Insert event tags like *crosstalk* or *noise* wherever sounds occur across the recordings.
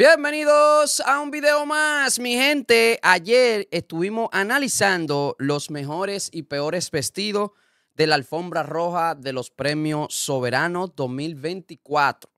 Bienvenidos a un video más, mi gente. Ayer estuvimos analizando los mejores y peores vestidos de la alfombra roja de los premios soberanos 2024,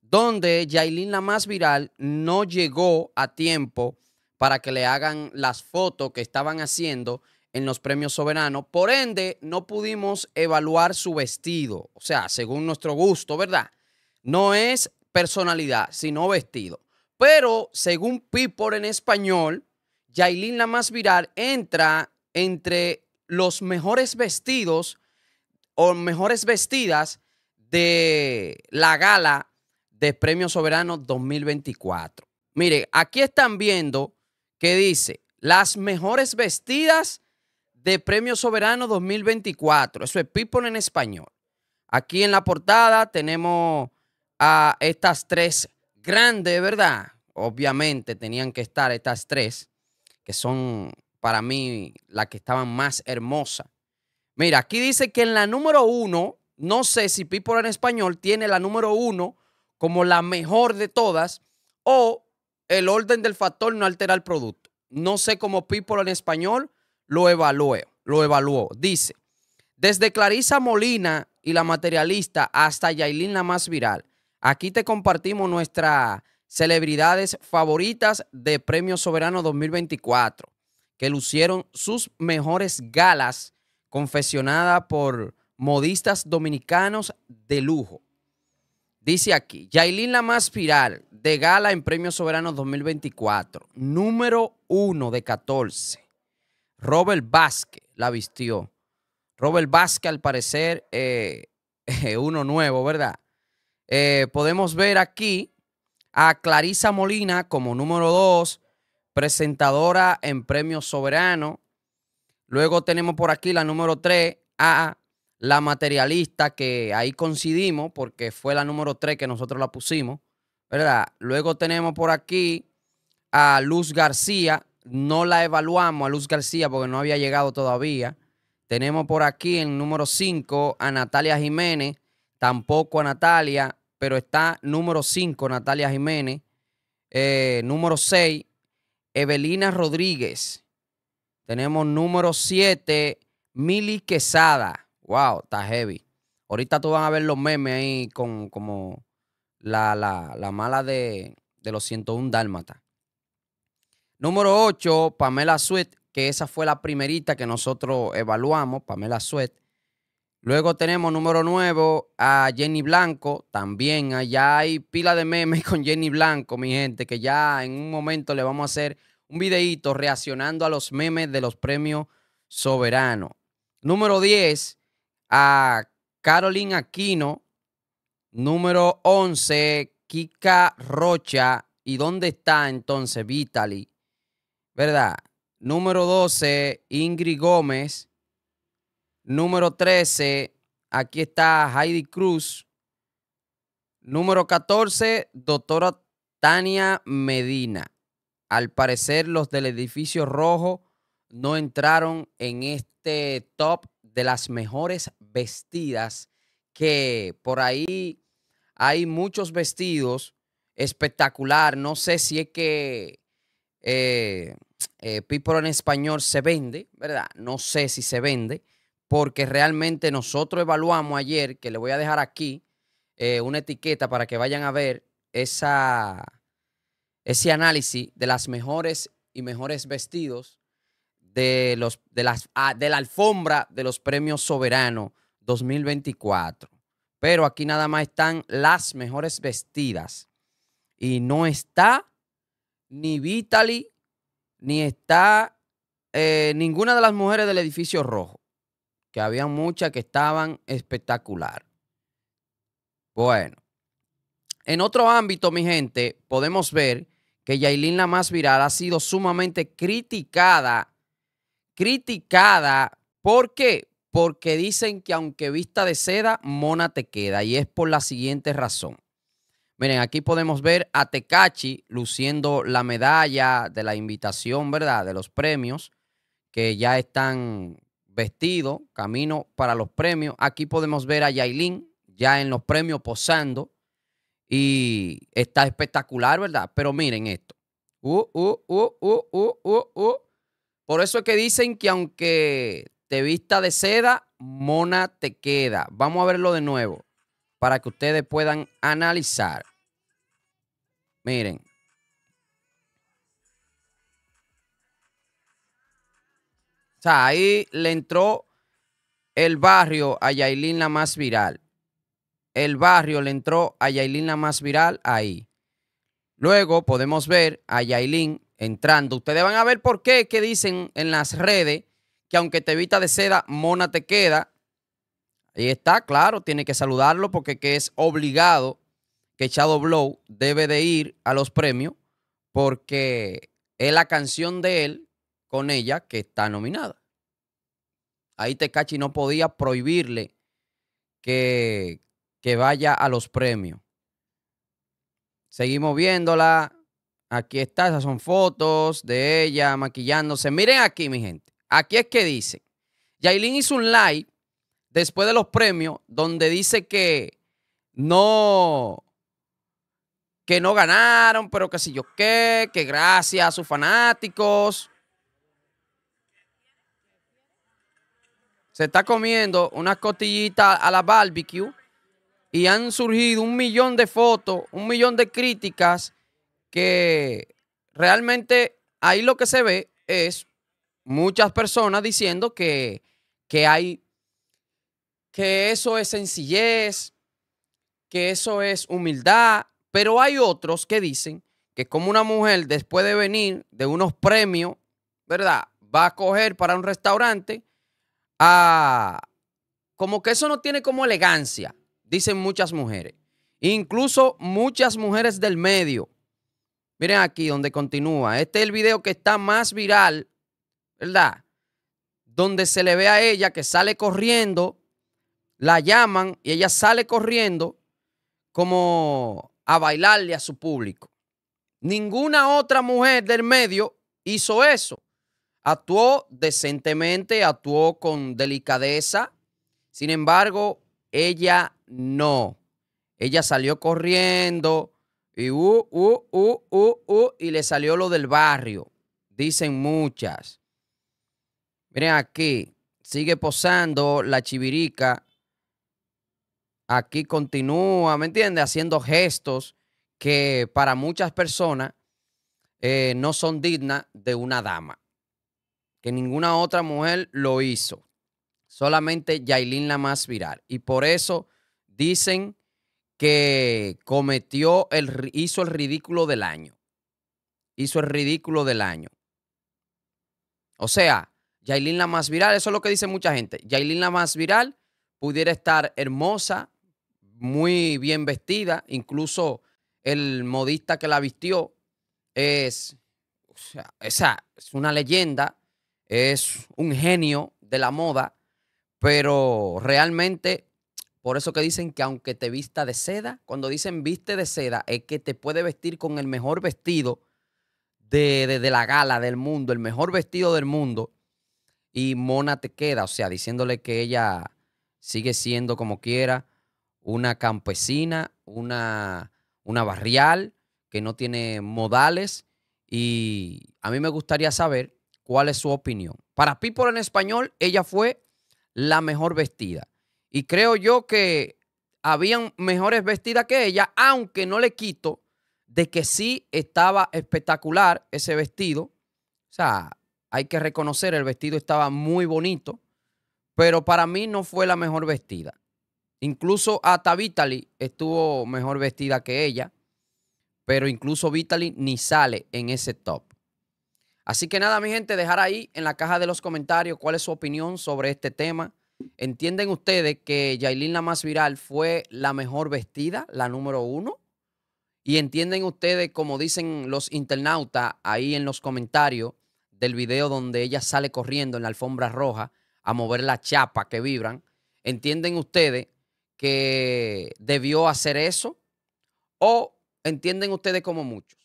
donde Yailin la más viral no llegó a tiempo para que le hagan las fotos que estaban haciendo en los premios soberanos. Por ende, no pudimos evaluar su vestido, o sea, según nuestro gusto, ¿verdad? No es personalidad, sino vestido. Pero según People en español, Yailin la más viral entra entre los mejores vestidos o mejores vestidas de la gala de Premio Soberano 2024. Mire, aquí están viendo que dice las mejores vestidas de Premio Soberano 2024. Eso es People en español. Aquí en la portada tenemos a estas tres grande, ¿verdad? Obviamente tenían que estar estas tres, que son para mí las que estaban más hermosas. Mira, aquí dice que en la número uno, no sé si People en español tiene la número uno como la mejor de todas o el orden del factor no altera el producto. No sé cómo People en español lo evaluó. Lo evaluó. Dice, desde Clarisa Molina y la materialista hasta Yailin la más viral, Aquí te compartimos nuestras celebridades favoritas de Premio Soberano 2024, que lucieron sus mejores galas confesionadas por modistas dominicanos de lujo. Dice aquí, Yailin la más de gala en Premio Soberano 2024, número uno de 14. Robert Vázquez la vistió. Robert Vázquez, al parecer, eh, *laughs* eh, uno nuevo, ¿verdad? Eh, podemos ver aquí a Clarisa Molina como número 2, presentadora en Premio Soberano. Luego tenemos por aquí la número 3, a la materialista, que ahí coincidimos porque fue la número 3 que nosotros la pusimos, ¿verdad? Luego tenemos por aquí a Luz García, no la evaluamos a Luz García porque no había llegado todavía. Tenemos por aquí en número 5 a Natalia Jiménez, tampoco a Natalia, pero está número 5, Natalia Jiménez. Eh, número 6, Evelina Rodríguez. Tenemos número 7, Mili Quesada. Wow, está heavy. Ahorita tú van a ver los memes ahí con como la, mala de, los 101 Dálmata. Número 8, Pamela Suet que esa fue la primerita que nosotros evaluamos, Pamela Suet Luego tenemos número nuevo a Jenny Blanco. También allá hay pila de memes *laughs* con Jenny Blanco, mi gente, que ya en un momento le vamos a hacer un videíto reaccionando a los memes de los premios soberanos. Número 10 a Carolina Aquino. Número 11, Kika Rocha. ¿Y dónde está entonces Vitaly? ¿Verdad? Número 12, Ingrid Gómez. Número 13, aquí está Heidi Cruz. Número 14, doctora Tania Medina. Al parecer los del edificio rojo no entraron en este top de las mejores vestidas que por ahí hay muchos vestidos espectacular. No sé si es que eh, eh People en español se vende, ¿verdad? No sé si se vende, porque realmente nosotros evaluamos ayer, que le voy a dejar aquí eh, una etiqueta para que vayan a ver esa, ese análisis de las mejores y mejores vestidos de, los, de, las, ah, de la alfombra de los premios soberanos 2024. Pero aquí nada más están las mejores vestidas. Y no está ni Vitali, ni está eh, ninguna de las mujeres del edificio rojo que había muchas que estaban espectacular. Bueno, en otro ámbito, mi gente, podemos ver que Yailin la más viral ha sido sumamente criticada, criticada. ¿Por qué? Porque dicen que aunque vista de seda, mona te queda. Y es por la siguiente razón. Miren, aquí podemos ver a Tecachi luciendo la medalla de la invitación, ¿verdad? De los premios que ya están vestido, camino para los premios. Aquí podemos ver a Yailin ya en los premios posando y está espectacular, ¿verdad? Pero miren esto. Uh, uh, uh, Por eso es que dicen que aunque te vista de seda, mona te queda. Vamos a verlo de nuevo para que ustedes puedan analizar. Miren, sea, ahí le entró el barrio a Yailin la más viral. El barrio le entró a Yailin la más viral ahí. Luego podemos ver a Yailin entrando. Ustedes van a ver por qué que dicen en las redes que aunque te evita de seda, mona te queda. Ahí está, claro, tiene que saludarlo porque que es obligado que Shadow Blow debe de ir a los premios porque es la canción de él con ella que está nominada. Ahí Tecachi no podía prohibirle que, vaya a los premios. Seguimos viéndola. Aquí está, esas son fotos de ella maquillándose. Miren aquí, mi gente. Aquí es que dice. Yailin hizo un live después de los premios donde dice que no, que no ganaron, pero que si yo qué, que gracias a sus fanáticos, se está comiendo unas costillitas a la barbecue y han surgido un millón de fotos, un millón de críticas que realmente ahí lo que se ve es muchas personas diciendo que, hay que eso es sencillez, que eso es humildad, pero hay otros que dicen que como una mujer después de venir de unos premios, ¿verdad? Va a coger para un restaurante a, ah, como que eso no tiene como elegancia, dicen muchas mujeres. Incluso muchas mujeres del medio. Miren aquí donde continúa. Este es el video que está más viral, ¿verdad? Donde se le ve a ella que sale corriendo, la llaman y ella sale corriendo como a bailarle a su público. Ninguna otra mujer del medio hizo eso. Actuó decentemente, actuó con delicadeza. Sin embargo, ella no. Ella salió corriendo y uh, uh, uh, uh, y le salió lo del barrio. Dicen muchas. Miren aquí, sigue posando la chivirica. Aquí continúa, ¿me entiende? Haciendo gestos que para muchas personas eh, no son dignas de una dama que ninguna otra mujer lo hizo. Solamente Yailin la más viral. Y por eso dicen que cometió el, hizo el ridículo del año. Hizo el ridículo del año. O sea, Yailin la más viral, eso es lo que dice mucha gente. Yailin la más viral pudiera estar hermosa, muy bien vestida, incluso el modista que la vistió es, o es una leyenda es un genio de la moda, pero realmente por eso que dicen que aunque te vista de seda, cuando dicen viste de seda, es que te puede vestir con el mejor vestido de, la gala del mundo, el mejor vestido del mundo, y Mona te queda, o sea, diciéndole que ella sigue siendo como quiera una campesina, una, una barrial que no tiene modales. Y a mí me gustaría saber cuál es su opinión. Para People en español, ella fue la mejor vestida. Y creo yo que habían mejores vestidas que ella, aunque no le quito de que sí estaba espectacular ese vestido. O sea, hay que reconocer, el vestido estaba muy bonito, pero para mí no fue la mejor vestida. Incluso hasta Vitali estuvo mejor vestida que ella, pero incluso Vitaly ni sale en ese top. Así que nada, mi gente, dejar ahí en la caja de los comentarios cuál es su opinión sobre este tema. ¿Entienden ustedes que Yailin la más viral fue la mejor vestida, la número uno? Y entienden ustedes, como dicen los internautas ahí en los comentarios del video donde ella sale corriendo en la alfombra roja a mover la chapa que vibran, ¿entienden ustedes que debió hacer eso? ¿O entienden ustedes como muchos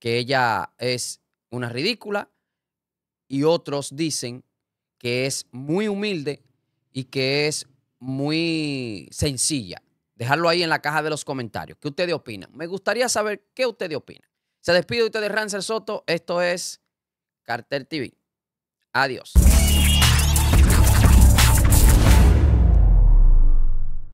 que ella es una ridícula y otros dicen que es muy humilde y que es muy sencilla. Dejarlo ahí en la caja de los comentarios. ¿Qué ustedes opinan? Me gustaría saber qué ustedes opinan. Se despide de ustedes, Soto. Esto es Carter TV. Adiós.